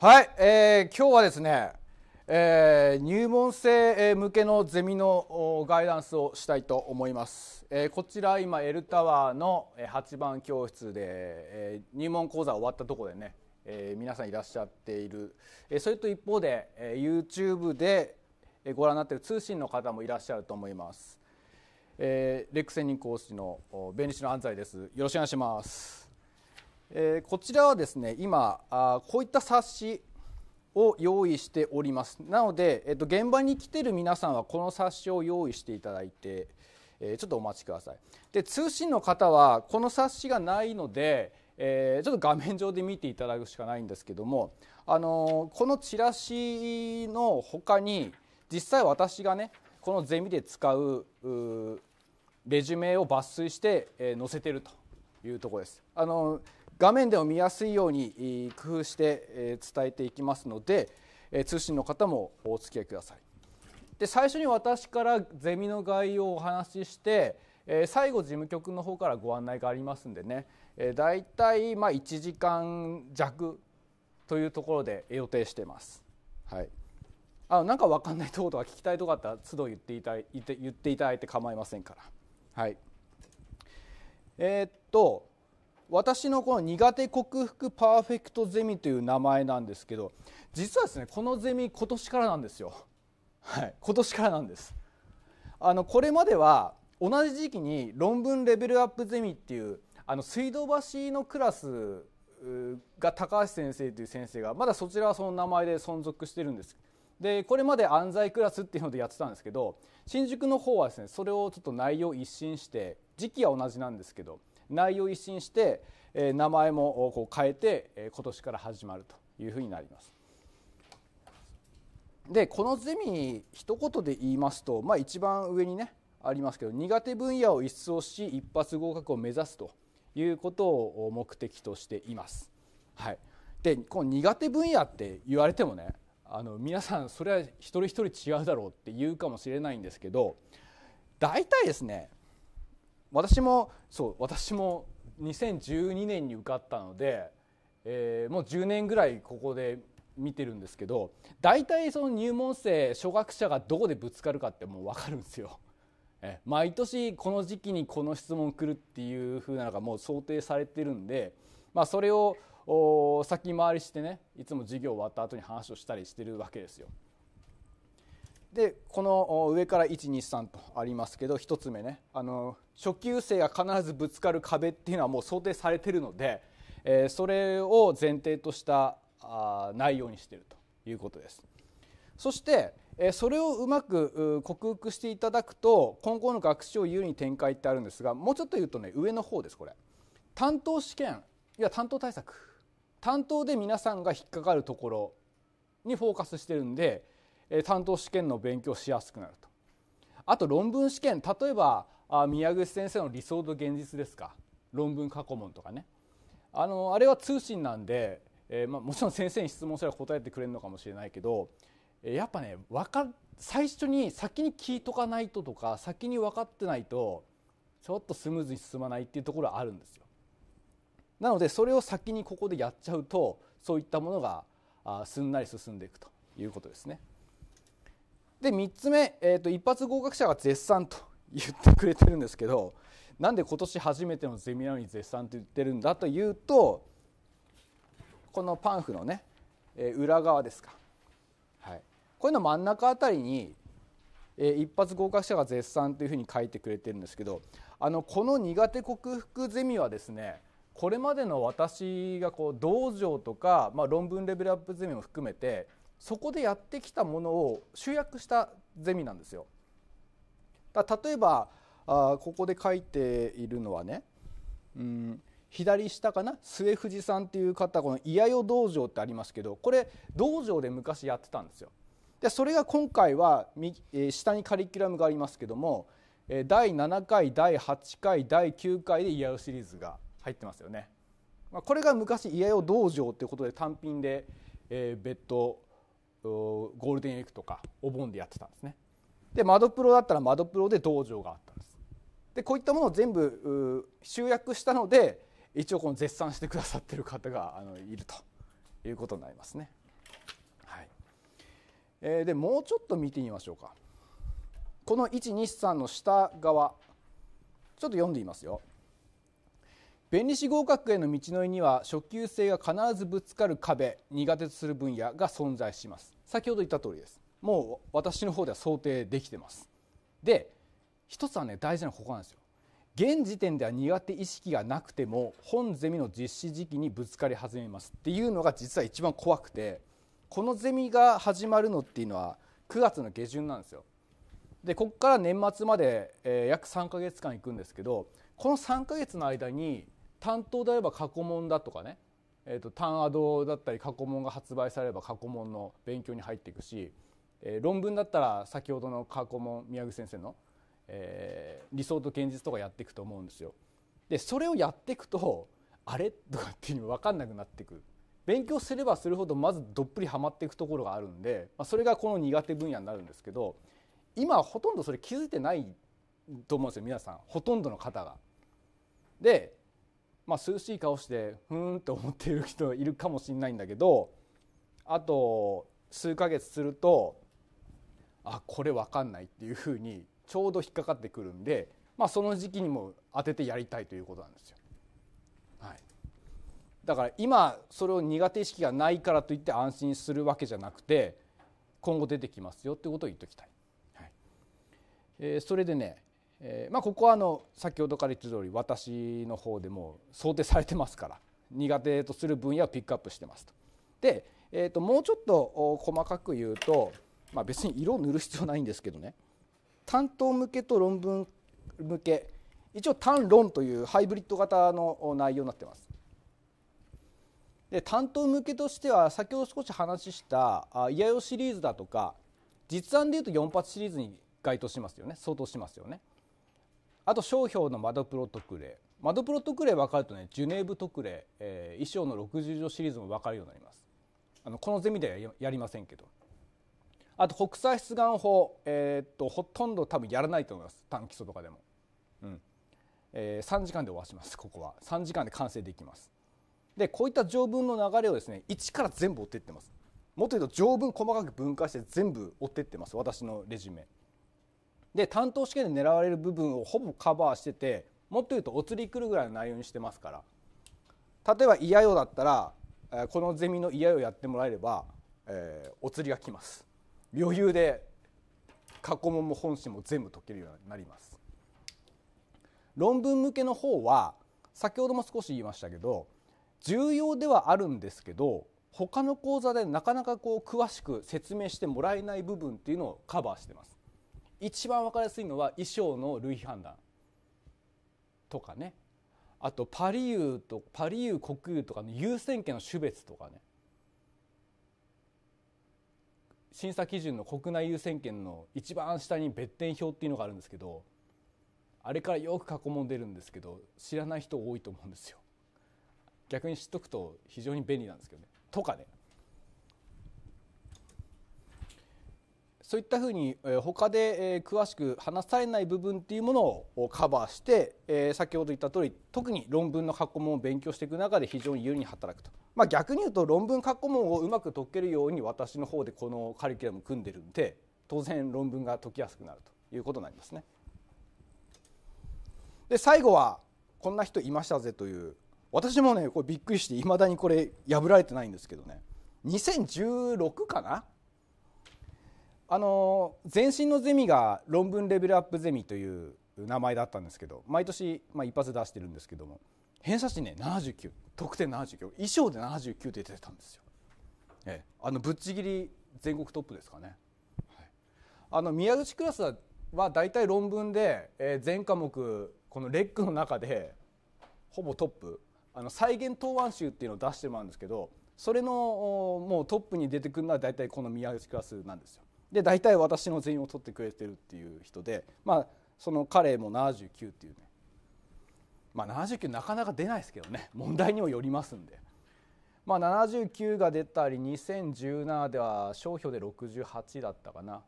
はい、えー、今日はですね、えー、入門生向けのゼミのガイダンスをしたいと思います、えー、こちら今 L タワーの8番教室で、えー、入門講座終わったところでね、えー、皆さんいらっしゃっている、えー、それと一方で、えー、YouTube でご覧になっている通信の方もいらっしゃると思います、えー、レック専任講師の弁理士の安西ですよろしくお願いしますえー、こちらはですね今あこういった冊子を用意しておりますなので、えっと、現場に来てる皆さんはこの冊子を用意していただいて、えー、ちょっとお待ちくださいで通信の方はこの冊子がないので、えー、ちょっと画面上で見ていただくしかないんですけども、あのー、このチラシの他に実際私がねこのゼミで使うレジュメを抜粋して、え載せてるというところです。あのー画面でも見やすいように工夫して伝えていきますので通信の方もお付き合いくださいで最初に私からゼミの概要をお話しして最後事務局の方からご案内がありますんでね大体まあ1時間弱というところで予定してます、はい、あなんか分かんないとことか聞きたいとこあったら都度言っていただいて言っていただいて構いませんからはいえー、っと私のこの苦手克服パーフェクトゼミという名前なんですけど実はですねこのゼミ今年からなんですよはい今年からなんですあのこれまでは同じ時期に論文レベルアップゼミっていうあの水道橋のクラスが高橋先生という先生がまだそちらはその名前で存続してるんですでこれまで安西クラスっていうのでやってたんですけど新宿の方はですねそれをちょっと内容一新して時期は同じなんですけど内容を一新して、え名前もこう変えて、え今年から始まるというふうになります。でこのゼミ一言で言いますと、まあ、一番上にねありますけど苦手分野を一掃し一発合格を目指すということを目的としています。はい、でこの苦手分野って言われてもねあの皆さんそれは一人一人違うだろうって言うかもしれないんですけど大体ですね私もそう私も2012年に受かったので、えー、もう10年ぐらいここで見てるんですけど大体その入門生初学者がどこでぶつかるかってもう分かるんですよ。え毎年この時期にこの質問来るっていう風なのがもう想定されてるんで、まあ、それを先回りしてねいつも授業終わった後に話をしたりしてるわけですよ。でこの上から123とありますけど1つ目ねあの初級生が必ずぶつかる壁っていうのはもう想定されてるので、えー、それを前提としたあ内容にしてるということです。そして、えー、それをうまく克服していただくと今後の学習を有利に展開ってあるんですがもうちょっと言うとね上の方ですこれ担当試験いや担当対策担当で皆さんが引っかかるところにフォーカスしてるんで担当試験の勉強しやすくなるとあと論文試験例えば宮口先生の理想と現実ですか論文過去問とかねあのあれは通信なんで、えー、まあ、もちろん先生に質問したら答えてくれるのかもしれないけどやっぱねか最初に先に聞いとかないととか先に分かってないとちょっとスムーズに進まないっていうところはあるんですよ。なのでそれを先にここでやっちゃうとそういったものがすんなり進んでいくということですね。で3つ目、えーと、一発合格者が絶賛と言ってくれてるんですけどなんで今年初めてのゼミなのに絶賛と言ってるんだというとこのパンフのね、えー、裏側ですか、はい、こういうの真ん中あたりに、えー、一発合格者が絶賛というふうに書いてくれてるんですけどあのこの苦手克服ゼミはですねこれまでの私がこう道場とか、まあ、論文レベルアップゼミも含めてそこでやってきたものを集約したゼミなんですよ。だ例えばあここで書いているのはね、うん、左下かな末藤さんっていう方この「いやよ道場」ってありますけどこれ道場で昔やってたんですよ。でそれが今回は右、え下にカリキュラムがありますけども、え第7回第8回第9回で「いやよ」シリーズが入ってますよね。まあ、これが昔「いやよ道場」っていうことで単品で、え別途ゴールデンウィークとかお盆でやってたんですねで窓プロだったら窓プロで道場があったんですでこういったものを全部集約したので一応この絶賛してくださってる方があのいるということになりますね、はいえー、でもうちょっと見てみましょうかこの123の下側ちょっと読んでみますよ弁理士合格への道のりには初級生が必ずぶつかる壁苦手とする分野が存在します先ほど言った通りですもう私の方では想定できてますで一つはね大事なここなんですよ現時点では苦手意識がなくても本ゼミの実施時期にぶつかり始めますっていうのが実は一番怖くてこのゼミが始まるのっていうのは9月の下旬なんですよでここから年末まで、えー、約3ヶ月間行くんですけどこの3ヶ月の間に担当であれば過去問だとかね、えーと、単アドだったり過去問が発売されれば過去問の勉強に入っていくし、えー、論文だったら先ほどの過去問宮口先生の、えー、理想と現実とかやっていくと思うんですよ。でそれをやっていくとあれとかっていうの分かんなくなってく勉強すればするほどまずどっぷりはまっていくところがあるんで、まあ、それがこの苦手分野になるんですけど今ほとんどそれ気づいてないと思うんですよ皆さんほとんどの方が。でまあ、涼しい顔してふーんって思ってる人いるかもしれないんだけどあと数ヶ月するとあこれ分かんないっていうふうにちょうど引っかかってくるんで、まあ、その時期にも当ててやりたいということなんですよ。はい、だから今それを苦手意識がないからといって安心するわけじゃなくて今後出てきますよってことを言っておきたい。はいえー、それでねえー、まあ、ここはあの先ほどから言って通り私の方でも想定されてますから 苦手とする分野をピックアップしてますと。で、えー、ともうちょっと細かく言うと、まあ、別に色を塗る必要ないんですけどね担当向けと論文向け一応単論というハイブリッド型の内容になってます。で担当向けとしては先ほど少し話した「いやよ」シリーズだとか実案でいうと4発シリーズに該当しますよね相当しますよね。あと商標の窓プロ特例窓プロ特例分かるとねジュネーブ特例、えー、衣装の60条シリーズも分かるようになりますあのこのゼミではやりませんけどあと国際出願法、えー、っとほとんど多分やらないと思います短期礎とかでも、うんえー、3時間で終わしますここは3時間で完成できますでこういった条文の流れをですね1から全部追っていってますもっと言うと条文細かく分解して全部追っていってます私のレジュメで担当試験で狙われる部分をほぼカバーしててもっと言うとお釣り来るぐらいの内容にしてますから例えば嫌よだったらこのゼミの嫌よやってもらえれば、えー、お釣りが来ます余裕で過去問も本心も全部解けるようになります論文向けの方は先ほども少し言いましたけど重要ではあるんですけど他の講座でなかなかこう詳しく説明してもらえない部分っていうのをカバーしてます一番分かりやすいのは衣装の類比判断とかねあとパリユとパリユ国有とかの優先権の種別とかね審査基準の国内優先権の一番下に別点表っていうのがあるんですけどあれからよく過去問出るんですけど知らない人多いと思うんですよ逆に知っとくと非常に便利なんですけどねとかねそういったふうに他で詳しく話されない部分っていうものをカバーして先ほど言った通り特に論文の過去問を勉強していく中で非常に有利に働くと、まあ、逆に言うと論文過去問をうまく解けるように私の方でこのカリキュラム組んでるんで当然論文が解きやすくなるということになりますね。で最後はこんな人いましたぜという私もねこれびっくりしていまだにこれ破られてないんですけどね2016かなあの前身のゼミが論文レベルアップゼミという名前だったんですけど毎年、まあ、一発出してるんですけども偏差値ね79得点79衣装で79で出てたんですよ、ええ、あのぶっちぎり全国トップですかね、はい、あの宮口クラスはは大体論文で、えー、全科目このレックの中でほぼトップあの再現答案集っていうのを出してもらうんですけどそれのもうトップに出てくるのは大体この宮口クラスなんですよ。で大体私の全員を取ってくれてるっていう人で、まあ、その彼も79っていうね、まあ、79なかなか出ないですけどね問題にもよりますんで、まあ、79が出たり2017では商標で68だったかな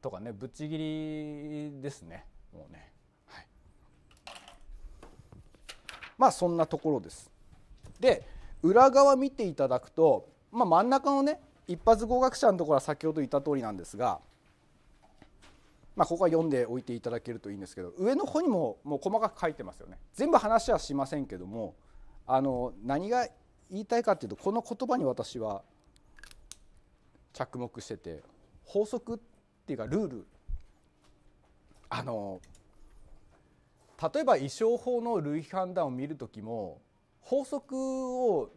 とかねぶっちぎりですねもうね、はい、まあそんなところですで裏側見ていただくと、まあ、真ん中のね一発合格者のところは先ほど言った通りなんですが、まあ、ここは読んでおいていただけるといいんですけど上の方にももう細かく書いてますよね全部話はしませんけどもあの何が言いたいかっていうとこの言葉に私は着目してて法則っていうかルールあの例えば衣装法の類違反断を見る時も法則を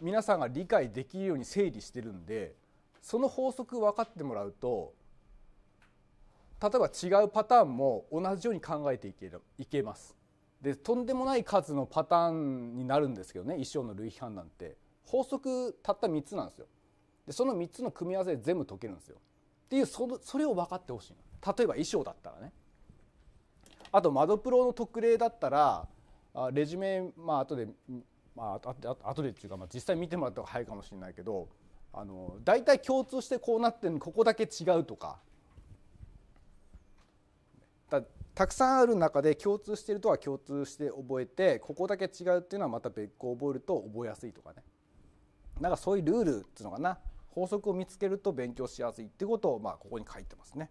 皆さんが理解できるように整理してるんでその法則分かってもらうと例えば違うパターンも同じように考えていけるいけますでとんでもない数のパターンになるんですけどね一生の類比判なんて法則たった3つなんですよでその3つの組み合わせで全部解けるんですよっていうそのそれを分かってほしい例えば衣装だったらねあと窓プロの特例だったらレジュメまあ後でまあ、ああ後でっていうか、まあ、実際見てもらった方が早いかもしれないけどあの大体共通してこうなってるのにここだけ違うとかだたくさんある中で共通してるとは共通して覚えてここだけ違うっていうのはまた別個覚えると覚えやすいとかねなんかそういうルールっていうのかな法則を見つけると勉強しやすいってことをまあここに書いてますね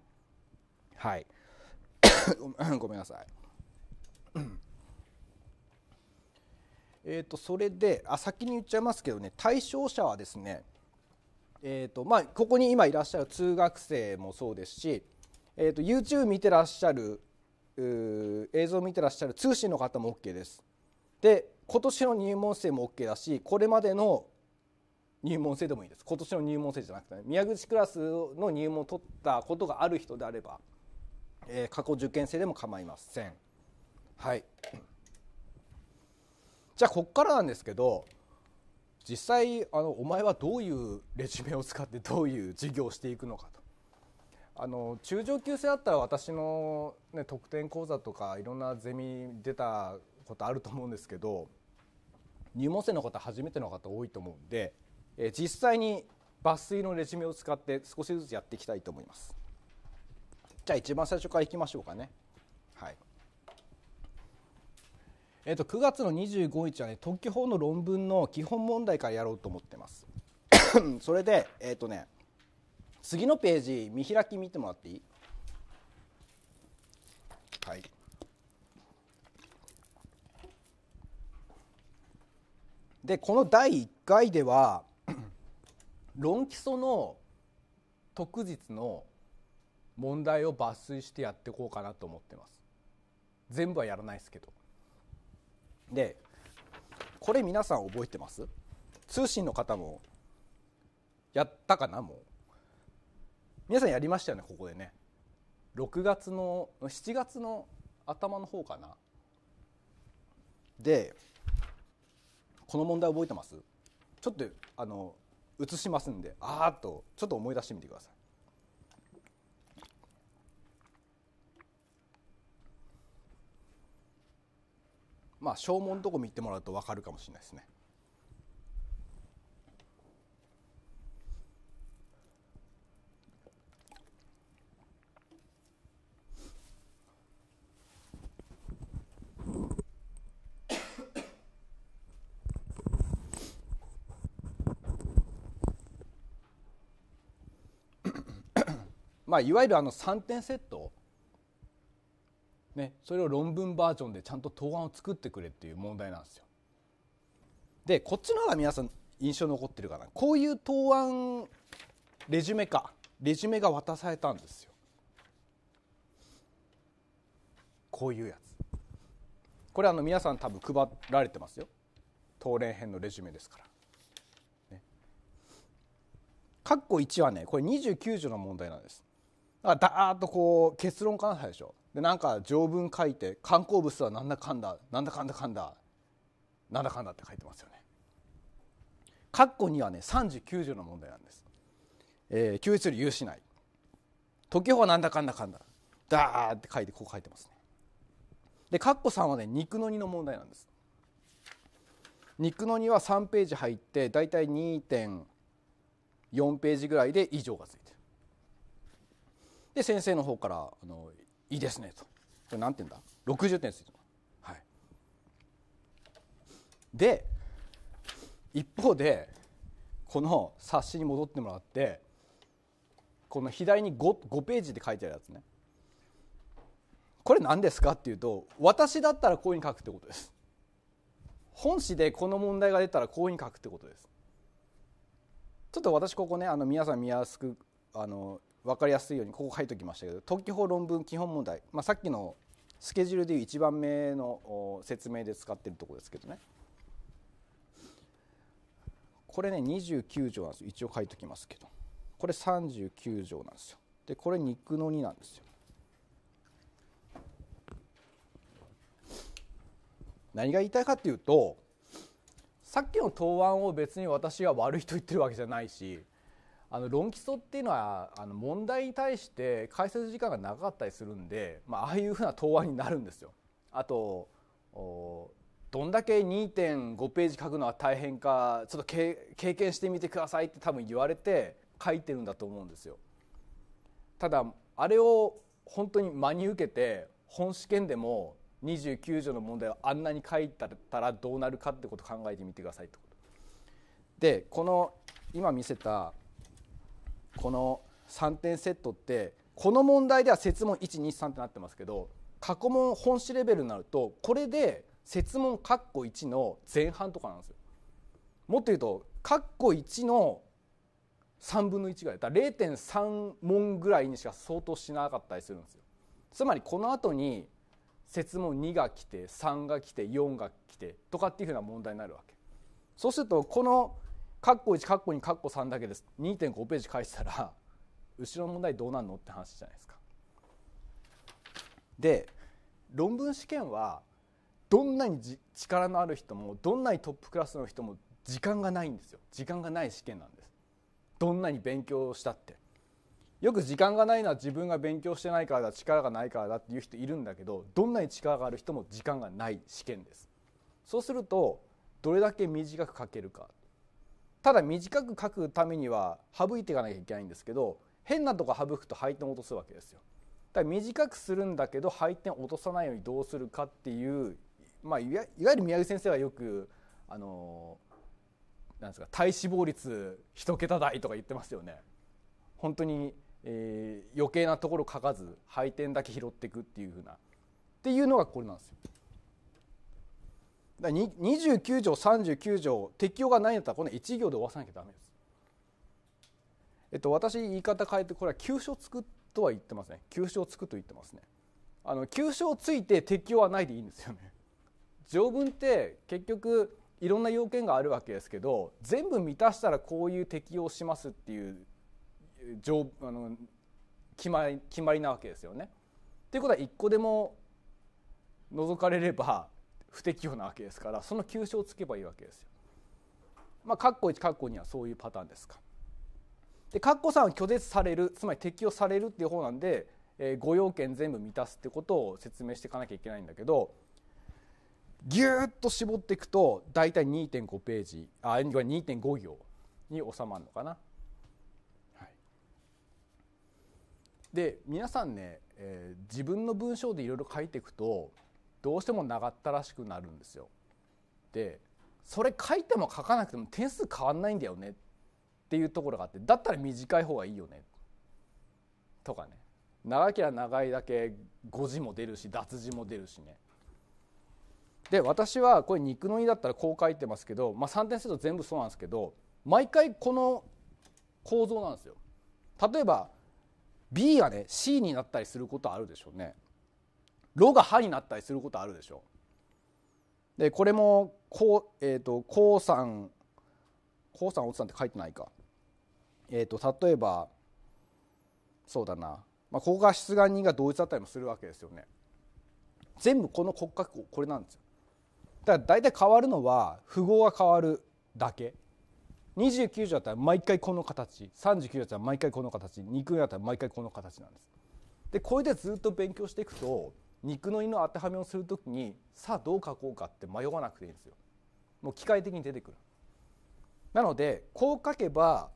はい ごめんなさいえー、とそれであ先に言っちゃいますけどね対象者はですね、えーとまあ、ここに今いらっしゃる通学生もそうですし、えー、と YouTube 見てらっしゃる映像見てらっしゃる通信の方も OK です。で今年の入門生も OK だしこれまでの入門生でもいいです今年の入門生じゃなくて、ね、宮口クラスの入門を取ったことがある人であれば、えー、過去受験生でも構いません。はいじゃあこっからなんですけど実際あのお前はどういうレジュメを使ってどういう授業をしていくのかと。あの中上級生だったら私の、ね、特典講座とかいろんなゼミ出たことあると思うんですけど入門生の方初めての方多いと思うんで、え実際に抜粋のレジュメを使って少しずつやっていきたいと思いますじゃあ一番最初からいきましょうかねえっと、9月の25日はね特許法の論文の基本問題からやろうと思ってます それでえっとね次のページ見開き見てもらっていいはいでこの第1回では 論基礎の特実の問題を抜粋してやっていこうかなと思ってます全部はやらないですけどでこれ皆さん覚えてます通信の方もやったかなもう皆さんやりましたよねここでね6月の7月の頭の方かなでこの問題覚えてますちょっとあの映しますんであーっとちょっと思い出してみてくださいまあ正門とこ見てもらうと分かるかもしれないですね。まあ、いわゆるあの3点セットね、それを論文バージョンでちゃんと答案を作ってくれっていう問題なんですよ。でこっちの方が皆さん印象残ってるかなこういう答案レジュメかレジュメが渡されたんですよ。こういうやつこれあの皆さん多分配られてますよ東連編のレジュメですから。ね、っこ1はねこれ29条の問題なんです。だからダーッとこう結論からなさでしょでなんか条文書いて観光物はなんだかんだなんだかんだかんだなんだかんだって書いてますよね。括弧にはね39条の問題なんです。えー、休日より有しない。時法はなんだかんだかんだ。だーって書いてこう書いてますね。で括弧3はね肉の2の問題なんです。肉の2は3ページ入ってだいたい2.4ページぐらいで以上がついてで先生の方からあのいいですねとこれ何点だ60点ですはいで一方でこの冊子に戻ってもらってこの左に 5, 5ページで書いてあるやつねこれ何ですかっていうと私だったらこういうふうに書くってことです本誌でこの問題が出たらこういうふうに書くってことですちょっと私ここねあの皆さん見やすくあの分かりやすいようにここ書いておきましたけど特記法論文基本問題、まあ、さっきのスケジュールでいう1番目の説明で使ってるとこですけどねこれね29条なんですよ一応書いておきますけどこれ39条なんですよでこれ肉の2なんですよ何が言いたいかっていうとさっきの答案を別に私は悪いと言ってるわけじゃないしあの論基礎っていうのはあの問題に対して解説時間が長かったりするんで、まあ、ああいうふうな答案になるんですよ。あとどんだけ2.5ページ書くのは大変かちょっと経験してみてくださいって多分言われて書いてるんだと思うんですよ。ただあれを本当に真に受けて本試験でも29条の問題をあんなに書いたらどうなるかってこと考えてみてくださいってこと。でこの今見せたこの3点セットってこの問題では設問123ってなってますけど過去問本詞レベルになるとこれで設問括弧1の前半とかなんですよ。もっと言うと括弧1の3分の1ぐらいだから0.3問ぐらいにしか相当しなかったりするんですよ。つまりこの後に設問2が来て3が来て4が来てとかっていうふうな問題になるわけ。そうするとこのカッコ1カッコ2カッコ3だけです2.5ページ返したら 後ろの問題どうなんのって話じゃないですか。で論文試験はどんなに力のある人もどんなにトップクラスの人も時間がないんですよ時間がない試験なんですどんなに勉強したってよく時間がないのは自分が勉強してないからだ力がないからだっていう人いるんだけどどんなに力がある人も時間がない試験ですそうするとどれだけ短く書けるかただ短く書くためには省いていかなきゃいけないんですけど変なとこ省くと配点を落とすわけですよ。だから短くするんだけど配点を落とさないようにどうするかっていう、まあ、いわゆる宮城先生はよくあのなんですか体脂肪率1桁台とか言ってますよね。本当に、えー、余計なところ書かず配点だけ拾っていくっていう風なっていうのがこれなんですよ。だ29条39条適用がないんだったらこの1行で終わさなきゃダメです。えっと、私言い方変えてこれは急所つくとは言ってますね急所つくと言ってますねあの急所ついて適用はないでいいんですよね 条文って結局いろんな要件があるわけですけど全部満たしたらこういう適用しますっていう条あの決まり決まりなわけですよね。ということは一個でも除かれれば不適用なわけですからその急所をつけばいいわけですよ。まあ、括弧1括弧2はそういうパターンですか。で括弧3は拒絶されるつまり適用されるっていう方なんで、えー、5要件全部満たすってことを説明していかなきゃいけないんだけどぎゅっと絞っていくと大体2.5ページあ2.5行に収まるのかな。はい、で皆さんね、えー、自分の文章でいろいろ書いていくとどうしても長ったらしくなるんですよ。でそれ書いても書かなくても点数変わんないんだよねっていうところがあってだったら短い方がいいよねとかね長きゃ長いだけ誤字も出るし脱字も出るしね。で私はこれ肉の2だったらこう書いてますけど、まあ、3点セット全部そうなんですけど毎回この構造なんですよ。例えば B がね C になったりすることあるでしょうね。ロが歯になったりすることあるでしょでこれもこう、えーと、こうさんこうさんおつさんって書いてないかえっ、ー、と例えばそうだな、まあ、ここが出願人が同一だったりもするわけですよね全部この骨格これなんですよだから大体変わるのは符号が変わるだけ29条だったら毎回この形39条だったら毎回この形条だったら毎回この形なんですでこれでずっと勉強していくと肉の犬の当てはめをする時にさあどう書こうかって迷わなくていいんですよもう機械的に出てくるなのでこう書けば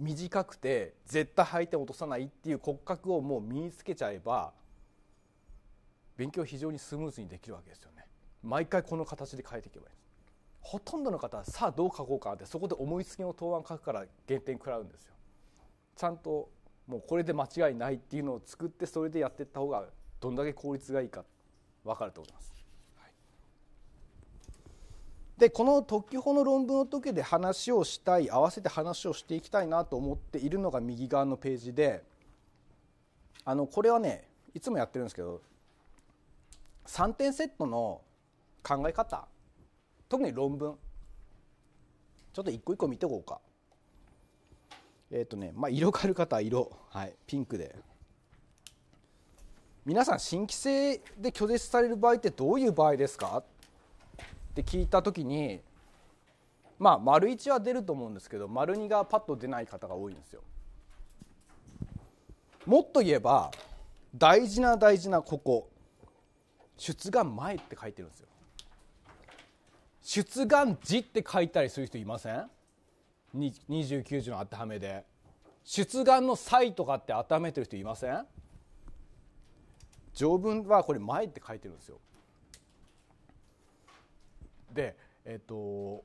短くて絶対吐いて落とさないっていう骨格をもう身につけちゃえば勉強非常にスムーズにできるわけですよね毎回この形で変えていけばいいですほとんどの方はさあどう書こうかってそこで思いつきの答案書くから減点食らうんですよちゃんともうこれで間違いないっていうのを作ってそれでやっていった方がどんだけ効率がいいか分かると思います。でこの特許法の論文の時で話をしたい合わせて話をしていきたいなと思っているのが右側のページであのこれはねいつもやってるんですけど3点セットの考え方特に論文ちょっと一個一個見ていこうかえっ、ー、とねまあ色がある方は色はいピンクで皆さん新規性で拒絶される場合ってどういう場合ですかって聞いた時にまあ丸1は出ると思うんですけど丸2がパッと出ない方が多いんですよ。もっと言えば大事な大事なここ出願前って書いてるんですよ。出願時って書いたりする人いません ?29 時の当てはめで。出願の際とかって当てはめてる人いません条文はこれ前って書いてるんですよ。で、えっと、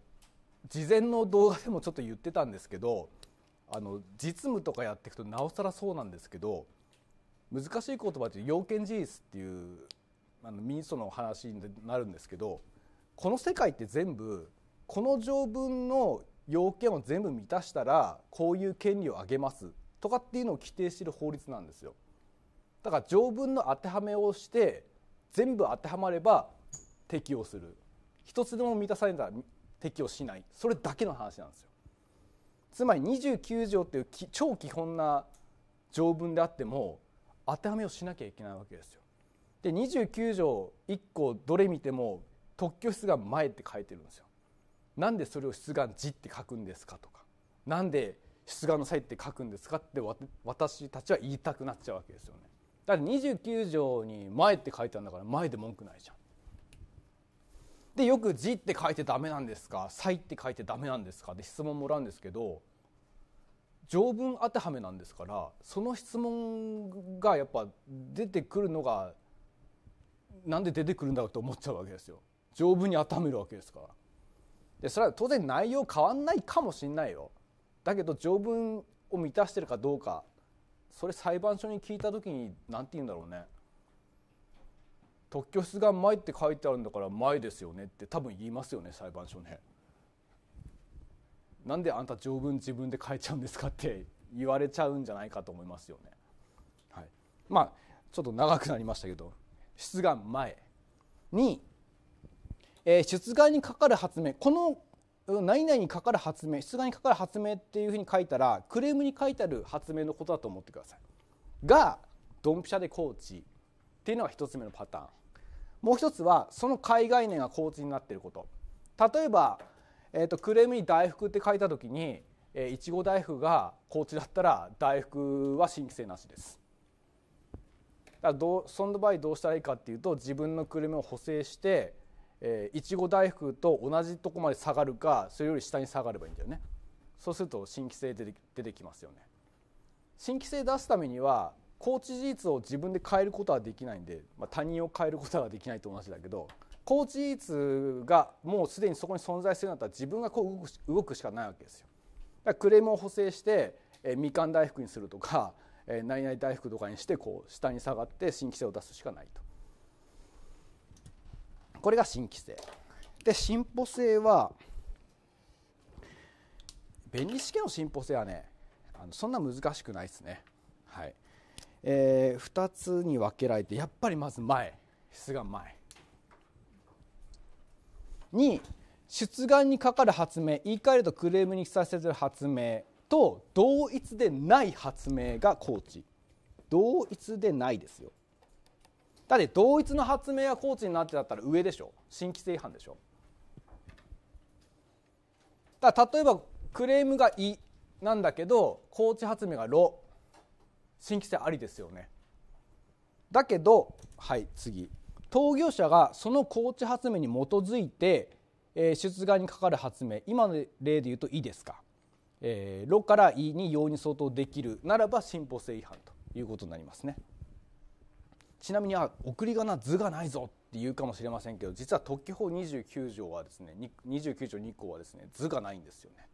事前の動画でもちょっと言ってたんですけどあの実務とかやっていくとなおさらそうなんですけど難しい言葉で要件事実っていうあの民主の話になるんですけどこの世界って全部この条文の要件を全部満たしたらこういう権利をあげますとかっていうのを規定してる法律なんですよ。だから条文の当てはめをして全部当てはまれば適用する一つでも満たされたら適用しないそれだけの話なんですよつまり29条っていう超基本な条文であっても当てはめをしなきゃいけないわけですよで29条1個どれ見ても特許出願前って書いてるんですよなんでそれを出願時って書くんですかとかなんで出願の際って書くんですかって私たちは言いたくなっちゃうわけですよねだって29条に「前」って書いてあるんだから前で文句ないじゃん。でよく「字」って書いてダメなんですか「歳」って書いてダメなんですかって質問もらうんですけど条文当てはめなんですからその質問がやっぱ出てくるのがなんで出てくるんだろうと思っちゃうわけですよ。条文に当てはめるわけですから。でそれは当然内容変わんないかもしんないよ。だけど条文を満たしてるかどうかそれ裁判所に聞いた時に何て言うんだろうね特許出願前って書いてあるんだから前ですよねって多分言いますよね裁判所ね。なんであんた条文自分で書いちゃうんですかって言われちゃうんじゃないかと思いますよね。はい、まあちょっと長くなりましたけど出願前に、えー、出願にかかる発明この何々にかかる発明出願にかかる発明っていうふうに書いたらクレームに書いてある発明のことだと思ってくださいがドンピシャでコーチっていうのが1つ目のパターンもう1つはその海概念がコーチになってること例えば、えーと、クレームに大福って書いた時にいちご大福がコーチだったら大福は新規性なしですだからどうその場合どうしたらいいかっていうと自分のクレームを補正してえー、いちご大福と同じとこまで下がるかそれより下に下がればいいんだよねそうすると新規性出て出てきますよね新規性出すためには高知事実を自分で変えることはできないんで、まあ、他人を変えることはできないと同じだけど高知事実がもうすでにそこに存在するんだったら自分がこう動く動くしかないわけですよだからクレームを補正して、えー、みかん大福にするとか、えー、何々大福とかにしてこう下に下がって新規性を出すしかないとこれが新規性で進歩性は便利試験の進歩性はねあのそんな難しくないですねはい、えー、2つに分けられてやっぱりまず前出願前に出願にかかる発明言い換えるとクレームに記載される発明と同一でない発明が高知同一でないですよだって同一の発明がコーチになってだったら上でしょ新規性違反でしょだ例えばクレームが「い」なんだけどコーチ発明が「ろ」新規性ありですよねだけどはい次当業者がそのコーチ発明に基づいて、えー、出願にかかる発明今の例で言うと「い」ですか「えー、ろ」から「い」に「容易に相当できるならば進歩性違反ということになりますね。ちなみにあ送り仮名図がないぞって言うかもしれませんけど実は特許法29条はですね29条2項はですね図がないんですよね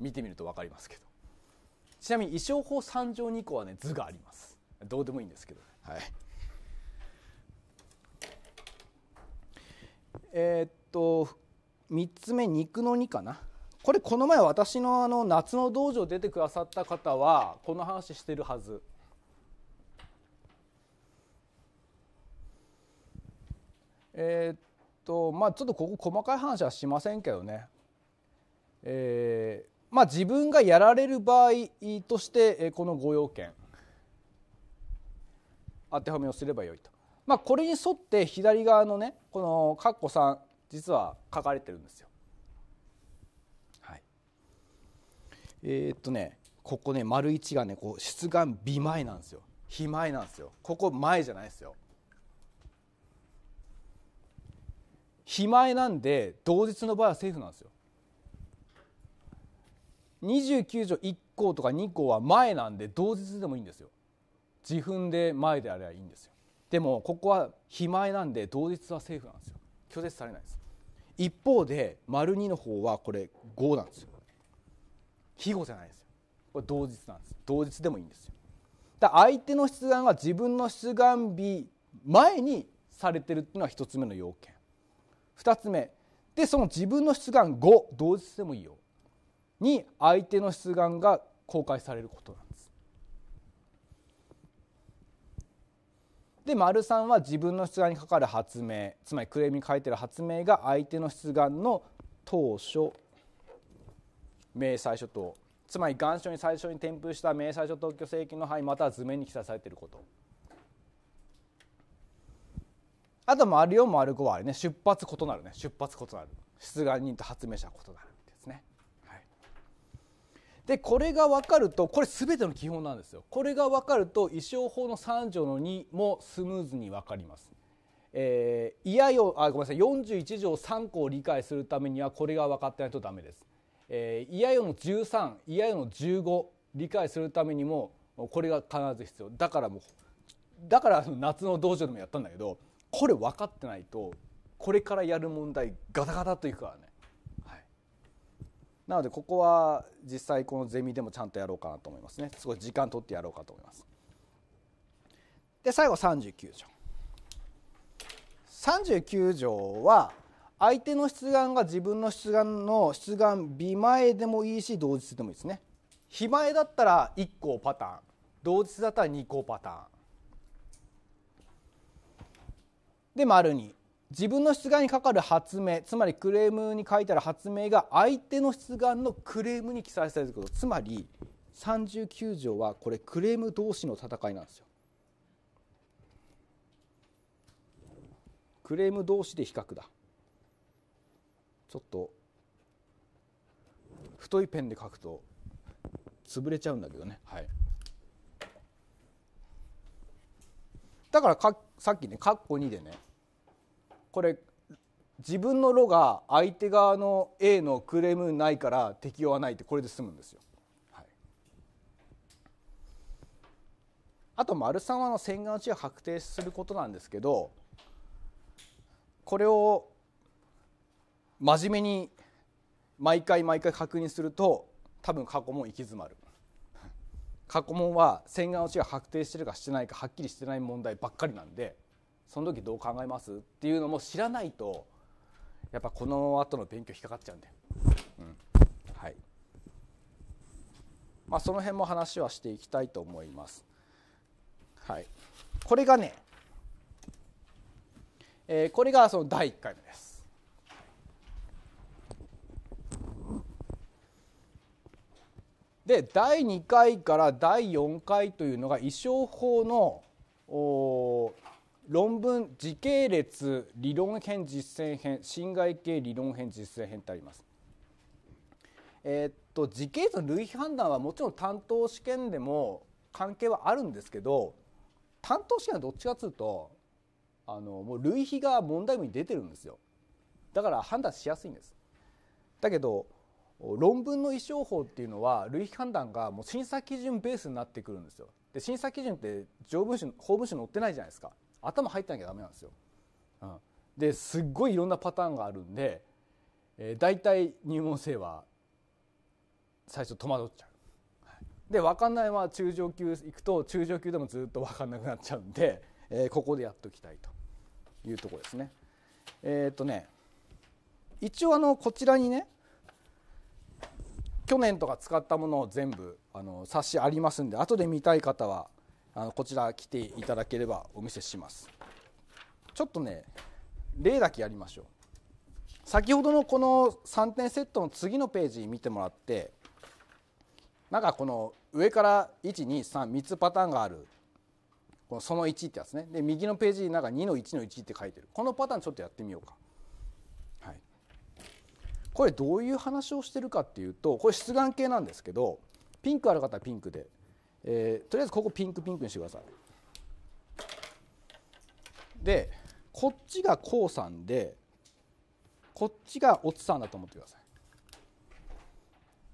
見てみると分かりますけどちなみに衣装法3条2項はね図がありますどうでもいいんですけどはいえー、っと3つ目肉の2かなこれこの前私のあの夏の道場出てくださった方はこの話してるはずえー、っとまあちょっとここ細かい話はしませんけどね、えー、まあ、自分がやられる場合としてこのご要件当てはめをすればよいと、まあ、これに沿って左側のねこの括弧3実は書かれてるんですよ。はい、えー、っとねここね丸1がねこう出願美前なんですよ。肥前なんですよ。ここ前じゃないですよ。非前なんで同日の場合はセーフなんですよ29条1項とか2項は前なんで同日でもいいんですよ自分で前であればいいんですよでもここは非前なんで同日はセーフなんですよ拒絶されないです一方で丸2の方はこれ5なんですよ非語じゃないですよこれ同日なんです同日でもいいんですよだ相手の出願が自分の出願日前にされてるっていうのは1つ目の要件2つ目でその自分の出願5同日でもいいよに相手の出願が公開されることなんです。で丸3は自分の出願にかかる発明つまりクレームに書いてる発明が相手の出願の当初明細書等つまり願書に最初に添付した明細書特許請求の範囲または図面に記載されていること。あと丸4丸5はあれね出発異なるね出発異なる出願人と発明者は異なるですね、はい、でこれが分かるとこれ全ての基本なんですよこれが分かると衣装法の3条の2もスムーズに分かりますえー、いやよあごめんなさい41条3項を理解するためにはこれが分かってないとダメです。えー、いやよの13いやよの15理解するためにもこれが必ず必要だからもうだから夏の道場でもやったんだけどこれ分かってないとこれからやる問題ガタガタといくからね、はい、なのでここは実際このゼミでもちゃんとやろうかなと思いますねすごい時間取ってやろうかと思いますで最後39条39条は相手の出願が自分の出願の出願美前でもいいし同日でもいいですね日前だったら1個パターン同日だったら2個パターンで丸2自分の出願にかかる発明つまりクレームに書いてある発明が相手の出願のクレームに記載されることつまり39条はこれクレーム同士の戦いなんですよ。クレーム同士で比較だちょっと太いペンで書くと潰れちゃうんだけどね、はい、だからかさっきね「括弧2」でねこれ自分の「ろ」が相手側の「A」のクレームないから適用はないってこれで済むんですよ。はい、あと丸3はの洗顔が確定することなんですけどこれを真面目に毎回毎回確認すると多分過去問行き詰まる。過去問は洗顔落ちが確定してるかしてないかはっきりしてない問題ばっかりなんでその時どう考えますっていうのも知らないとやっぱこの後の勉強引っかかっちゃうんで、うんはいまあ、その辺も話はしていきたいと思います。はい、これがね、えー、これがその第1回目です。で第2回から第4回というのが衣装法の論文時系列理論編実践編侵害系理論編実践編ってあります。えー、っと時系列の類比判断はもちろん担当試験でも関係はあるんですけど担当試験はどっちかというとあのもう類比が問題文に出てるんですよだから判断しやすいんですだけど論文の意思法っていうのは類比判断がもう審査基準ベースになってくるんですよで審査基準って条文書法文書載ってないじゃないですか頭入ってなきゃダメなんですよ。うん、ですっごいいろんなパターンがあるんで、えー、大体入門生は最初戸惑っちゃう。で分かんないは中上級行くと中上級でもずっと分かんなくなっちゃうんで、えー、ここでやっときたいというとこですね。えー、っとね一応あのこちらにね去年とか使ったものを全部あの冊子ありますんで後で見たい方はあのこちら来ていただければお見せしますちょっとね例だけやりましょう先ほどのこの3点セットの次のページ見てもらってなんかこの上から1233つパターンがあるこのその1ってやつねで右のページになんか2の1の1って書いてるこのパターンちょっとやってみようか、はい、これどういう話をしてるかっていうとこれ出願系なんですけどピンクある方はピンクでえー、とりあえずここピンクピンクにしてくださいでこっちがこうさんでこっちがおつさんだと思ってください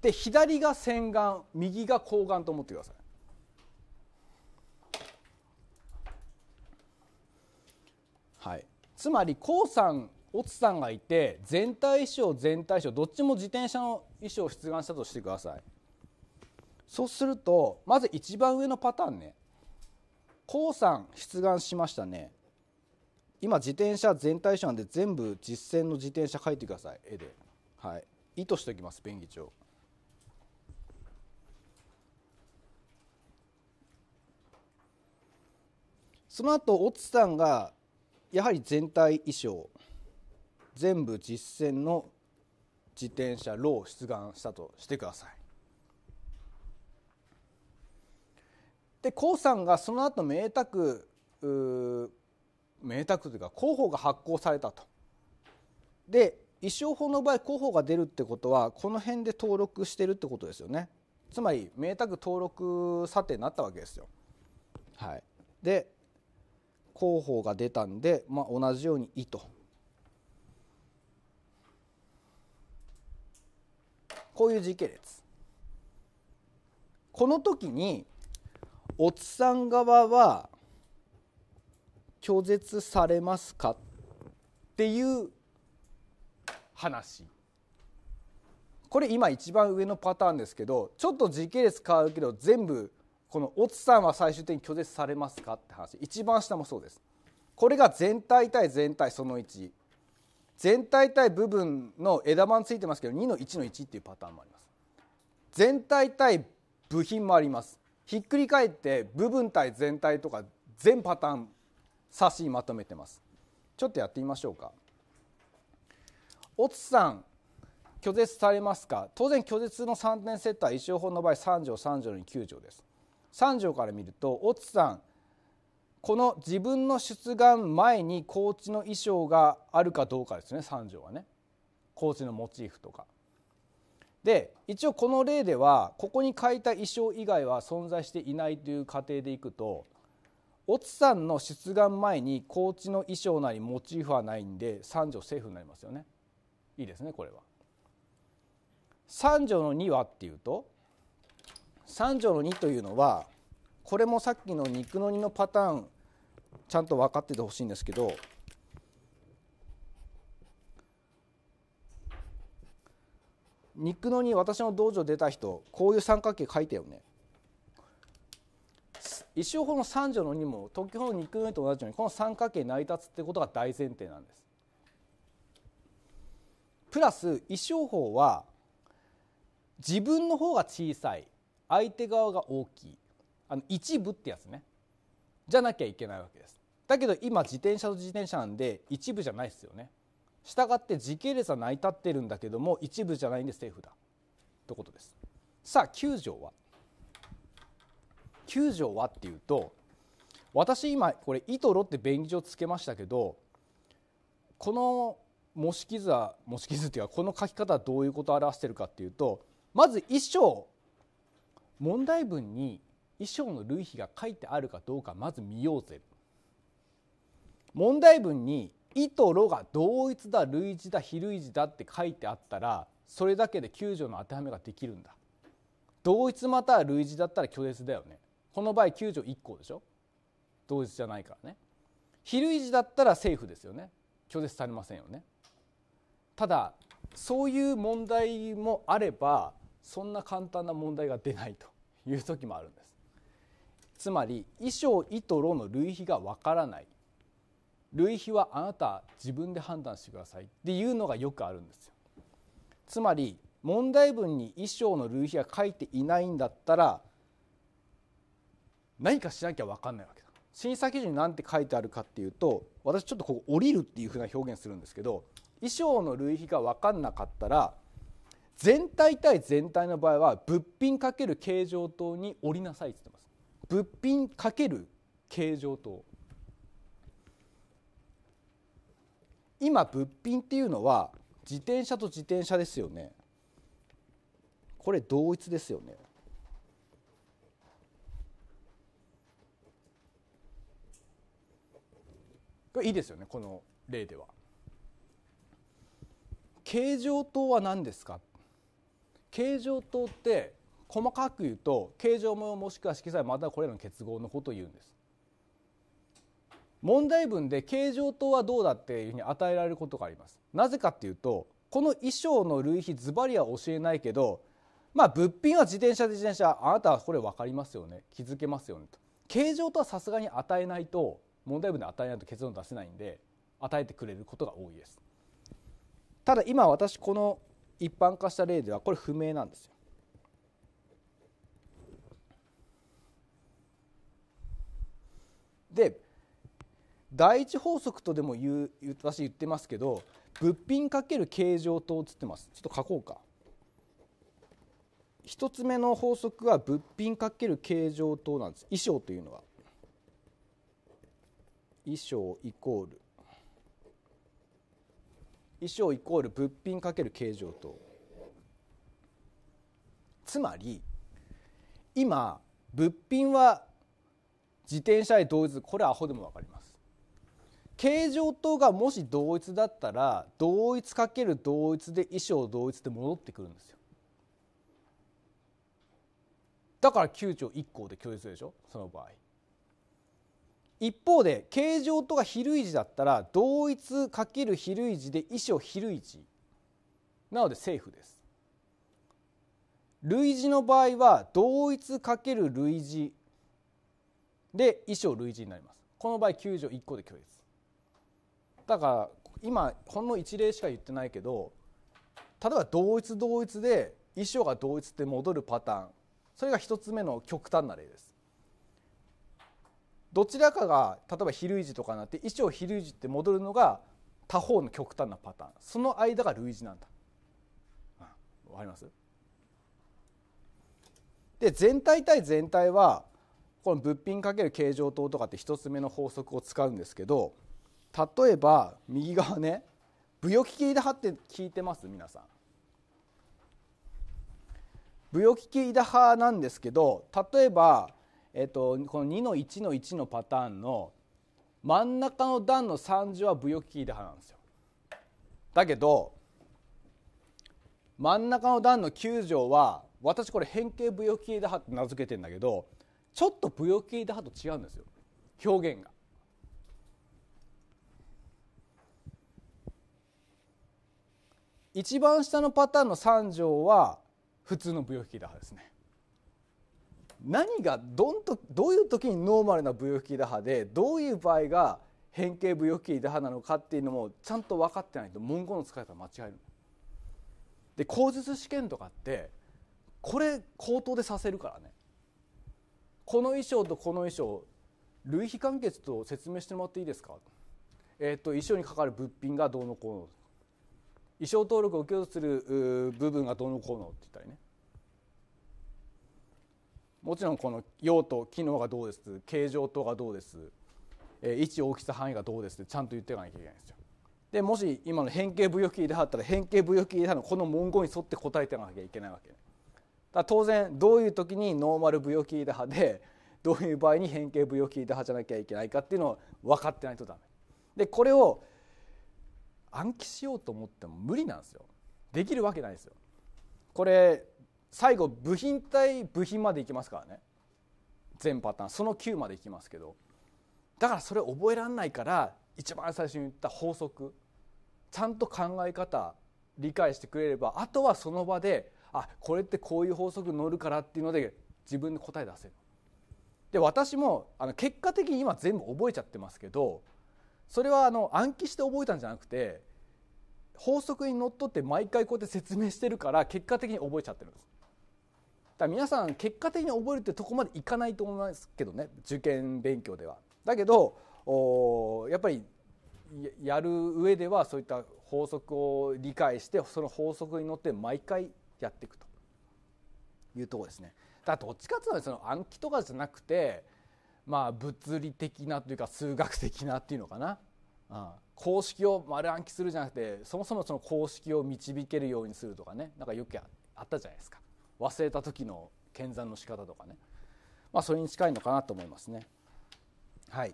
で左が洗顔右が睾丸と思ってくださいはいつまりこうさんオツさんがいて全体衣装全体衣装どっちも自転車の衣装を出願したとしてくださいそうするとまず一番上のパターンねさん出願しましたね今自転車全体書なんで全部実践の自転車書いてください絵ではい意図しておきます便宜帳その後オツさんがやはり全体衣装全部実践の自転車ロー出願したとしてくださいで江さんがその後明拓明拓というか広報が発行されたと。で一生法の場合広報が出るってことはこの辺で登録してるってことですよね。つまり明太登録査定になったわけですよ。はい、で広報が出たんで、まあ、同じように「い」と。こういう時系列。この時におっさん側は拒絶されますかっていう話これ今一番上のパターンですけどちょっと時系列変わるけど全部この「おツさんは最終的に拒絶されますか?」って話一番下もそうですこれが全体対全体その1全体対部分の枝番ついてますけど2の1の1っていうパターンもあります全体対部品もありますひっくり返って部分体全体とか全パターン差しまとめてますちょっとやってみましょうかオツさん拒絶されますか当然拒絶の3点セットは一応法の場合3条3条に9条です3条から見るとオツさんこの自分の出願前に高知の衣装があるかどうかですね3条はね高知のモチーフとかで一応この例ではここに書いた意匠以外は存在していないという過程でいくとオツさんの出願前に高知の衣装なりモチーフはないんで三条セーフになりますよねいいですねこれは三条の2はっていうと三条の2というのはこれもさっきの肉の2のパターンちゃんと分かっててほしいんですけどニックのに私の道場出た人こういう三角形書いてよね一生法の三条の2も時ほどの肉の2と同じようにこの三角形成り立つってことが大前提なんです。プラス一生法は自分の方が小さい相手側が大きいあの一部ってやつねじゃなきゃいけないわけです。だけど今自転車と自転車なんで一部じゃないですよね。したがって時系列は成り立ってるんだけども一部じゃないんで政府だということですさあ9条は9条はっていうと私今これ「イトロ」って便宜上つけましたけどこの模式図は模式図っていうかこの書き方はどういうことを表してるかっていうとまず一章問題文に衣装の類比が書いてあるかどうかまず見ようぜ問題文に意と「ろ」が同一だ類似だ非類似だって書いてあったらそれだけで9条の当てはめができるんだ同一または類似だったら拒絶だよねこの場合9条1項でしょ同一じゃないからね非類似だったら政府ですよね拒絶されませんよねただそういう問題もあればそんな簡単な問題が出ないという時もあるんですつまり「衣装意と論の類比がわからない類比はあなた自分で判断してくださいっていうのがよくあるんですよ。つまり問題文に衣装の類比が書いていないんだったら何かしなきゃ分かんないわけだ。審査基準に何て書いてあるかっていうと私ちょっとここ「降りる」っていうふうな表現するんですけど衣装の類比が分かんなかったら全体対全体の場合は物品×形状等に降りなさいって言ってます。物品×形状等今物品っていうのは自転車と自転車ですよねこれ同一ですよねこれいいですよねこの例では形状灯は何ですか形状灯って細かく言うと形状ももしくは色彩またはこれらの結合のことを言うんです問題文で形状等はどうだっていうふうに与えられることがありますなぜかっていうとこの衣装の類比ズバリは教えないけどまあ物品は自転車で自転車あなたはこれ分かりますよね気づけますよねと形状とはさすがに与えないと問題文で与えないと結論出せないんで与えてくれることが多いですただ今私この一般化した例ではこれ不明なんですよで第一法則とでも言う私言ってますけど物品×形状とつってますちょっと書こうか1つ目の法則は物品×形状となんです衣装というのは衣装イコール衣装イコール物品×形状とつまり今物品は自転車や動物これアホでも分かります形状とがもし同一だったら同一かける同一で衣装同一で戻ってくるんですよだから9条1項で拒絶でしょその場合一方で形状とが比類似だったら同一かける比類似で衣装比類似なのでセーフです類似の場合は同一かける類似で衣装類似になりますこの場合九条一項で拒絶だから今ほんの一例しか言ってないけど例えば同一同一で衣装が同一って戻るパターンそれが一つ目の極端な例ですどちらかが例えば比類似とかになって衣装比類似って戻るのが他方の極端なパターンその間が類似なんだわ、かりますで全体対全体はこの物品×形状等とかって一つ目の法則を使うんですけど例えば右側ねブヨキキイダハって聞いてます皆さんブヨキキイダハなんですけど例えば、えっと、この2の1の1のパターンの真ん中の段の3乗はブヨキキイダハなんですよだけど真ん中の段の9乗は私これ変形ブヨキキイダハって名付けてんだけどちょっとブヨキキイダハと違うんですよ表現が一番下のパターンの3条は普通のブヨキ打破ですね何がどんとどういう時にノーマルなブヨ引キ打破でどういう場合が変形ブヨ引キ打破なのかっていうのもちゃんと分かってないと文言の使い方間違えるで口述試験とかってこれ口頭でさせるからねこの衣装とこの衣装類比完結と説明してもらっていいですかえっ、ー、と衣装にかかる物品がどうのこうの衣装登録を拒否する部分がどうのこうのって言ったりねもちろんこの用途機能がどうです形状等がどうです、え位置大きさ範囲がどうですってちゃんと言っていかなきゃいけないんですよでもし今の変形 V キーであったら変形 V キーではのこの文言に沿って答えていかなきゃいけないわけ、ね、だ当然どういう時にノーマル V 翼でれっでどういう場合に変形 V 翼入れはじゃなきゃいけないかっていうのを分かってないとダメでこれを暗記しようと思っても無理なんですよできるわけないですよこれ最後部品対部品までいきますからね全パターンその9までいきますけどだからそれ覚えられないから一番最初に言った法則ちゃんと考え方理解してくれればあとはその場であこれってこういう法則乗るからっていうので自分で答え出せるで私もあの結果的に今全部覚えちゃってますけどそれはあの暗記して覚えたんじゃなくて法則にのっとって毎回こうやって説明してるから結果的に覚えちゃってるんです。だから皆さん結果的に覚えるってとこまでいかないと思いますけどね受験勉強では。だけどおやっぱりやる上ではそういった法則を理解してその法則にのって毎回やっていくというとこですね。だからどっちかっていうとその暗記とかじゃなくてまあ、物理的なというか数学的なっていうのかな、うん、公式を丸暗記するじゃなくてそもそもその公式を導けるようにするとかねなんかよくあったじゃないですか忘れた時の検算の仕方とかね、まあ、それに近いのかなと思いますね。はい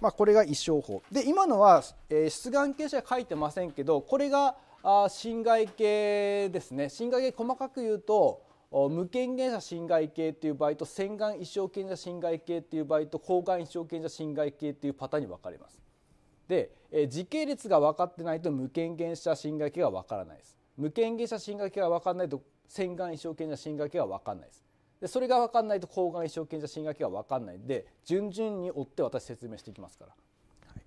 まあ、これが一生法で今のは、えー、出願形式は書いてませんけどこれがあ侵害系ですね侵害系細かく言うと無権限者侵害系っていう場合と洗顔一生権者侵害系っていう場合と抗がん一生権者侵害系っていうパターンに分かれますで、時系列が分かってないと無権限者侵害系が分からないです無権限者侵害系が分かんないと洗顔一生権者侵害系が分かんないですでそれが分かんないと抗がん一生権者侵害系が分かんないんで順々に追って私説明していきますから、は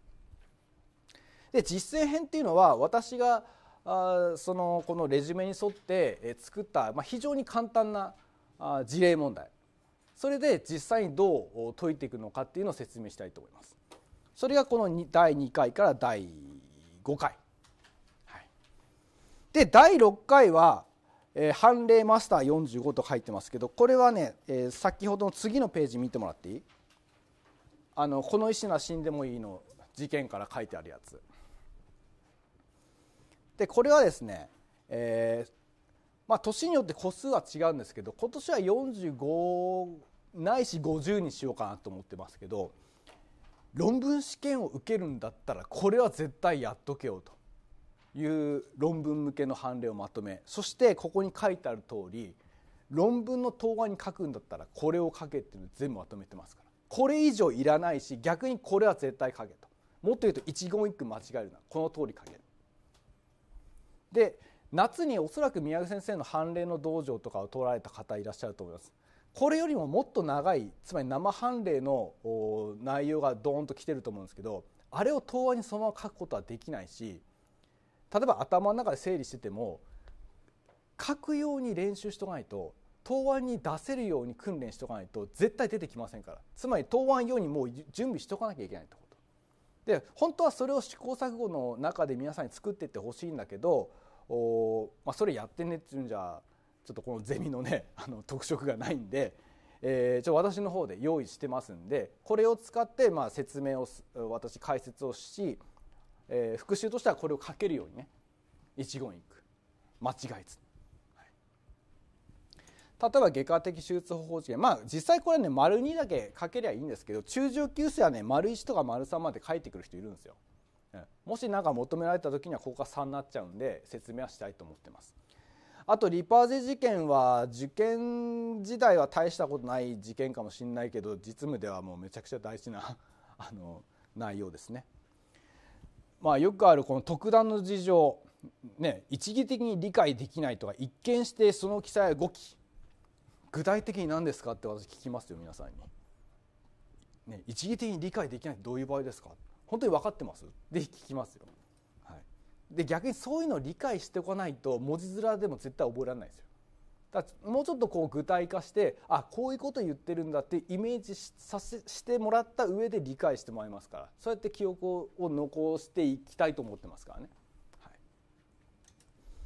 い、で実践編っていうのは私があそのこのレジュメに沿って作った、まあ、非常に簡単な事例問題それで実際にどう解いていくのかっていうのを説明したいと思います。それがこの第2回から第5回。はい、で第6回は「えー、判例マスター45」と書いてますけどこれはね、えー、先ほどの次のページ見てもらっていいあのこの石な死んでもいいの事件から書いてあるやつ。でこれはですね、えー、まあ、年によって個数は違うんですけど今年は45ないし50にしようかなと思ってますけど論文試験を受けるんだったらこれは絶対やっとけよという論文向けの判例をまとめそしてここに書いてある通り論文の答案に書くんだったらこれを書けっていうの全部まとめてますからこれ以上いらないし逆にこれは絶対書けともっと言うと一言一句間違えるなこの通り書けるで夏におそらく宮城先生の判例の道場とかを取られた方いらっしゃると思います。これよりももっと長いつまり生判例の内容がドーンと来てると思うんですけどあれを答案にそのまま書くことはできないし例えば頭の中で整理してても書くように練習しとかないと答案に出せるように訓練しとかないと絶対出てきませんからつまり答案用にもう準備しとかなきゃいけないってことで本当はそれを試行錯誤の中で皆さんに作っていってほしいんだけどお、まあ、それやってねっていうんじゃちょっとこのゼミのね あの特色がないんで、えー、ちょ私の方で用意してますんでこれを使ってまあ説明を私解説をし、えー、復習としてはこれを書けるようにね一言一句間違えず例えば外科的手術方法事件まあ実際これね丸2だけ書けりゃいいんですけど中上級生はね丸1とか丸3まで書いてくる人いるんですよ。もし何か求められた時にはここが3になっちゃうんで説明はしたいと思ってます。あとリパーゼ事件は受験自体は大したことない事件かもしれないけど実務ではもうめちゃくちゃ大事な あの内容ですね。まあ、よくあるこの特段の事情、ね、一義的に理解できないとか一見してその記載は5期具体的に何ですかって私聞きますよ皆さんに、ね、一義的に理解できないってどういう場合ですか本当に分かってますで聞きますよ、はい、で逆にそういうのを理解しておかないと文字面でも絶対覚えられないですよだもうちょっとこう具体化してあこういうこと言ってるんだってイメージさせしてもらった上で理解してもらいますからそうやって記憶を残していきたいと思ってますからね、はい、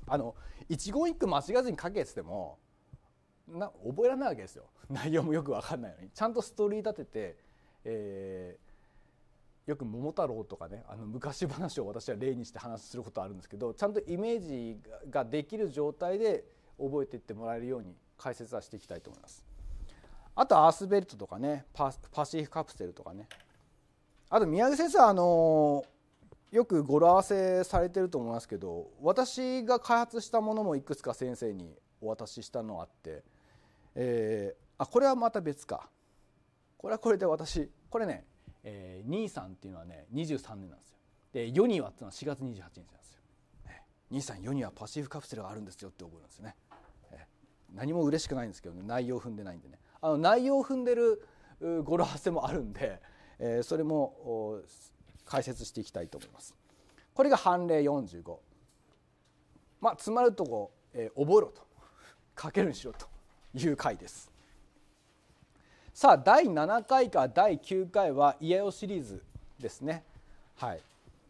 あの一言一句間違えずに書けっってもな覚えられないわけですよ内容もよく分かんないのにちゃんとストーリー立てて、えー、よく「桃太郎」とかねあの昔話を私は例にして話することあるんですけどちゃんとイメージができる状態で覚えていってもらえるように解説はしていきたいと思います。あとアースベルトとかねパシフィカプセルとかねあと宮城先生あのよく語呂合わせされてると思いますけど私が開発したものもいくつか先生にお渡ししたのあって、えー、あこれはまた別かこれはこれで私これねえー、兄さんっていうのはね23年なんですよでヨニワっていうのは4月28日なんですよ、ね、兄さんヨニはパシフカプセルがあるんですよって覚えるんですよね、えー、何も嬉しくないんですけどね内容踏んでないんでねあの内容踏んでる語呂合わせもあるんで、えー、それも解説していきたいと思いますこれが判例45まあ詰まるとこ、えー、覚えろとかけるにしろという回ですさあ第7回から第9回は「イヤヨ」シリーズですね。はい、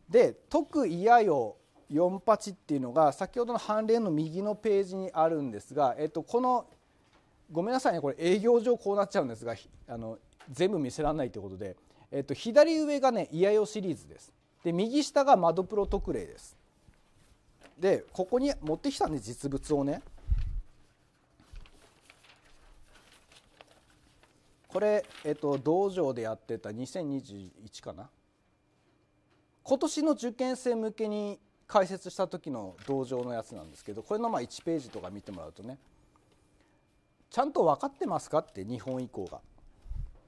で「徳イヤヨ48」っていうのが先ほどの判例の右のページにあるんですが、えっと、このごめんなさいねこれ営業上こうなっちゃうんですがあの全部見せられないということで、えっと、左上がね「イヤヨ」シリーズです。で右下が「窓プロ特例」です。でここに持ってきたんで実物をね。これ、えっと、道場でやってた2021かな今年の受験生向けに解説した時の道場のやつなんですけどこれのまあ1ページとか見てもらうとねちゃんと分かってますかって日本以降が、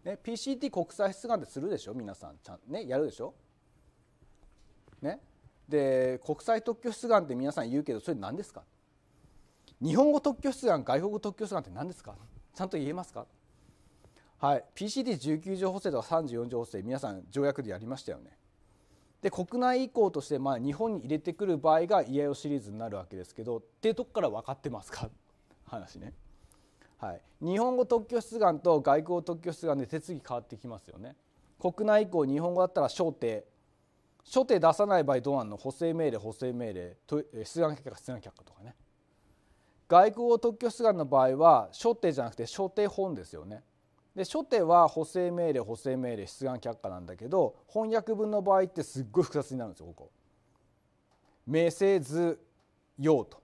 ね、PCT 国際出願でするでしょ皆さんちゃん、ね、やるでしょ、ね、で国際特許出願って皆さん言うけどそれ何ですか日本語特許出願外国語特許出願って何ですかちゃんと言えますかはい、PCD19 条補正とか34条補正皆さん条約でやりましたよね。で国内移行として、まあ、日本に入れてくる場合が EIO シリーズになるわけですけどっていうとこから分かってますか 話ね、はい、日本語特許出願と外交特許出願で手続き変わってきますよね国内移行日本語だったら小手初手出さない場合どうなんの補正命令補正命令と出願結果出願却下とかね外交特許出願の場合は初手じゃなくて初手本ですよねで初手は補正命令補正命令出願却下なんだけど翻訳文の場合ってすっごい複雑になるんですよここ。命せず用と。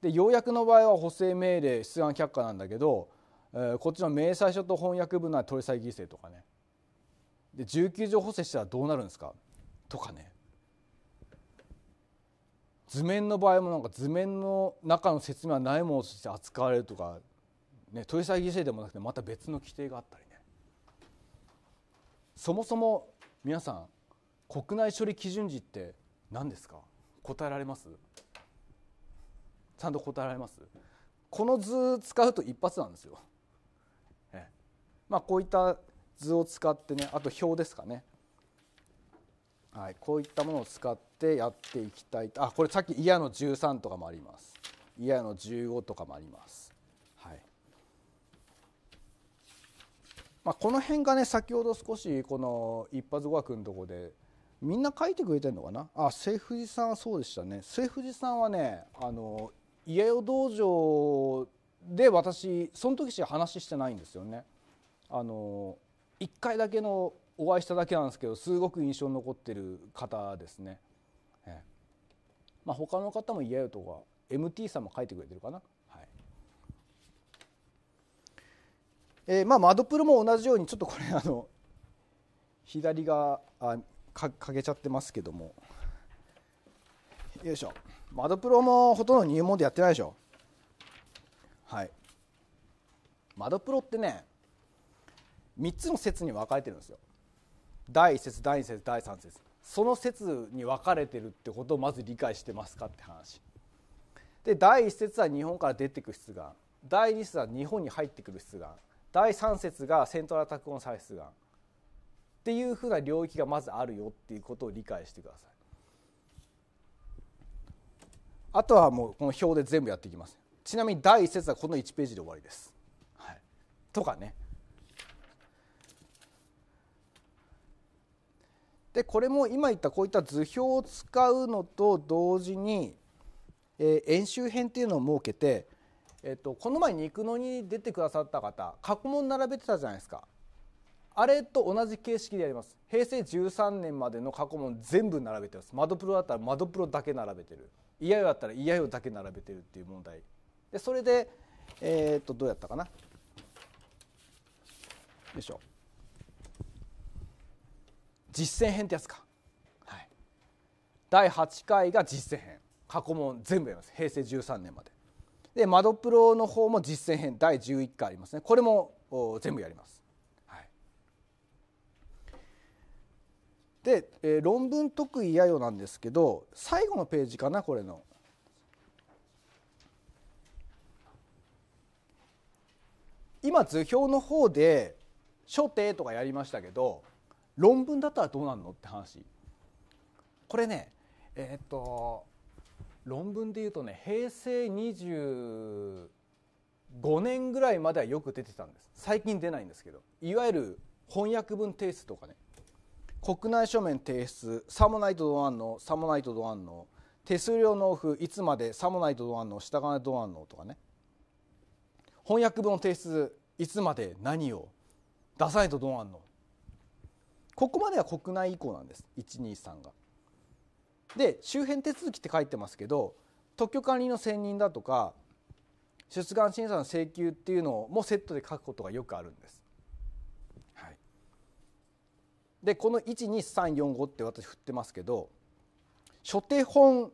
で要約の場合は補正命令出願却下なんだけど、えー、こっちの明細書と翻訳文の取り下げ犠牲とかねで19条補正したらどうなるんですかとかね図面の場合もなんか図面の中の説明はないものとして扱われるとかね、豊際犠牲でもなくてまた別の規定があったりねそもそも皆さん国内処理基準時って何ですか答えられますちゃんと答えられますこの図使うと一発なんですよ、え、まあ、こういった図を使ってねあと表ですかねはい、こういったものを使ってやっていきたいあこれさっき「イヤの13」とかもあります「イヤの15」とかもありますまあ、この辺がね先ほど少しこの一発語学のとこでみんな書いてくれてるのかなあ末藤さんはそうでしたね末藤さんはねあの家代道場で私その時しか話してないんですよねあの1回だけのお会いしただけなんですけどすごく印象に残ってる方ですね、ええまあ、他の方も家よ。とか MT さんも書いてくれてるかなえー、まあマドプロも同じようにちょっとこれあの 左があかかけちゃってますけどもよいしょマドプロもほとんど入門でやってないでしょはいマドプロってね3つの説に分かれてるんですよ第1説第2説第3説その説に分かれてるってことをまず理解してますかって話で第1説は日本から出てくる出願第2説は日本に入ってくる出願第3節がセントラルタック・オン・採出岩っていうふうな領域がまずあるよっていうことを理解してくださいあとはもうこの表で全部やっていきますちなみに第1節はこの1ページで終わりです、はい、とかねでこれも今言ったこういった図表を使うのと同時に、えー、演習編っていうのを設けてえっと、この前肉のに出てくださった方過去問並べてたじゃないですかあれと同じ形式でやります平成13年までの過去問全部並べてます窓プロだったら窓プロだけ並べてる嫌よだったら嫌よだけ並べてるっていう問題でそれでえー、っとどうやったかなよいしょ実践編ってやつかはい第8回が実践編過去問全部やります平成13年までで窓プロの方も実践編第11回ありますねこれも全部やります。はい、で、えー、論文得意やよなんですけど最後のページかなこれの。今図表の方で書定とかやりましたけど論文だったらどうなんのって話これねえー、っと論文でいうとね平成25年ぐらいまではよく出てたんです最近出ないんですけどいわゆる翻訳文提出とかね国内書面提出さもないとどうなんのさもないとどうなんの手数料納付いつまでさもないとどうなんの従わないとどんのとかね翻訳文提出いつまで何を出さないとどうなのここまでは国内以降なんです123が。で周辺手続きって書いてますけど特許管理の選任だとか出願審査の請求っていうのもセットで書くことがよくあるんです。はい、でこの123345って私振ってますけど初手本、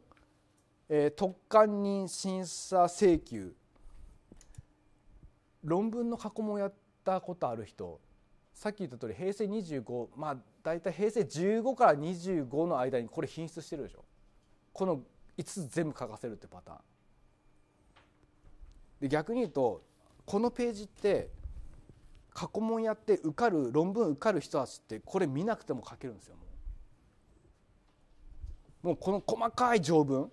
えー、特管人審査請求論文の過去問やったことある人さっき言った通り平成25まあ大体平成15から25の間にこれ品質してるでしょこの5つ全部書かせるってパターンで逆に言うとこのページって過去問やって受かる論文受かる人たちってこれ見なくても書けるんですよもうこの細かい条文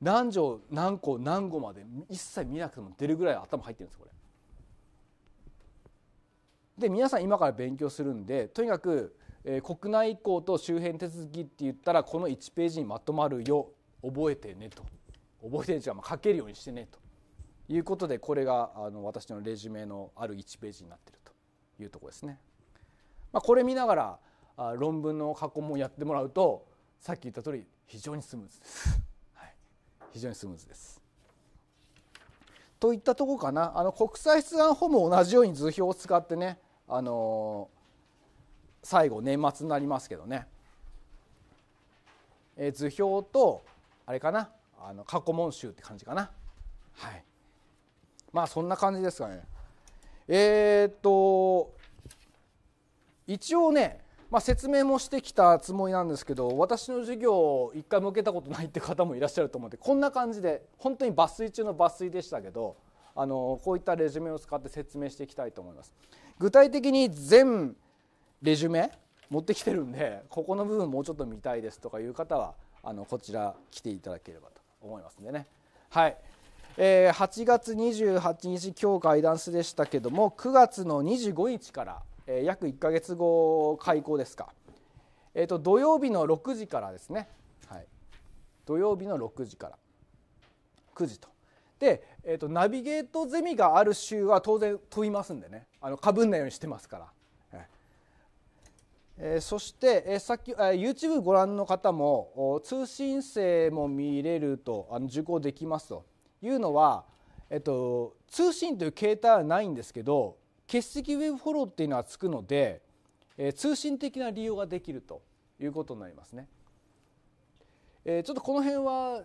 何条何項何語まで一切見なくても出るぐらい頭入ってるんですこれ。で皆さん今から勉強するんでとにかくえー、国内移行と周辺手続きって言ったらこの1ページにまとまるよ覚えてねと覚えてるじゃまあ、書けるようにしてねということでこれがあの私のレジュメのある1ページになってるというところですね。まあ、これ見ながらあ論文の過去問やってもらうとさっき言った通り非常にスムーズです。はい、非常にスムーズです。といったとこかなあの国際出願法も同じように図表を使ってねあのー最後年末になりますけどね、えー、図表とあれかなあの過去問集って感じかなはいまあそんな感じですかねえー、っと一応ね、まあ、説明もしてきたつもりなんですけど私の授業を一回も受けたことないって方もいらっしゃると思ってこんな感じで本当に抜粋中の抜粋でしたけどあのこういったレジュメを使って説明していきたいと思います。具体的に全レジュメ持ってきてるんでここの部分もうちょっと見たいですとかいう方はあのこちら来ていただければと思いますんでね。はいえー、8月28日今日ガイダンスでしたけども9月の25日から、えー、約1か月後開校ですか、えーと、土曜日の6時からですね、はい、土曜日の6時から9時とで、えーと、とナビゲートゼミがある週は当然飛びますんでねあのかぶんないようにしてますからえそしてさっき YouTube ご覧の方も通信制も見れるとあの受講できますというのは、えっと、通信という形態はないんですけど欠席ウェブフォローっていうのはつくので、え通信的な利用ができるということになりますね。えちょっとこの辺は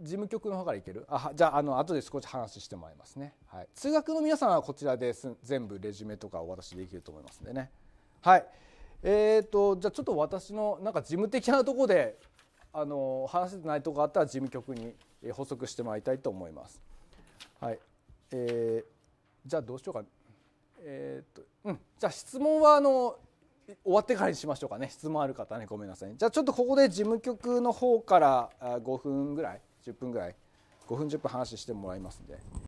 事務局の方からいけるあじゃああの後で少し話してもらいますね、はい、通学の皆さんはこちらです全部レジュメとかお渡しできると思いますんでねはいえっ、ー、とじゃあちょっと私のなんか事務的なところであの話せてないとこがあったら事務局に補足してもらいたいと思います。はい、えー、じゃあどうしようか。えっ、ー、とうんじゃあ質問はあの終わってからにしましょうかね質問ある方ねごめんなさいじゃあちょっとここで事務局の方から5分ぐらい10分ぐらい5分10分話してもらいますんで。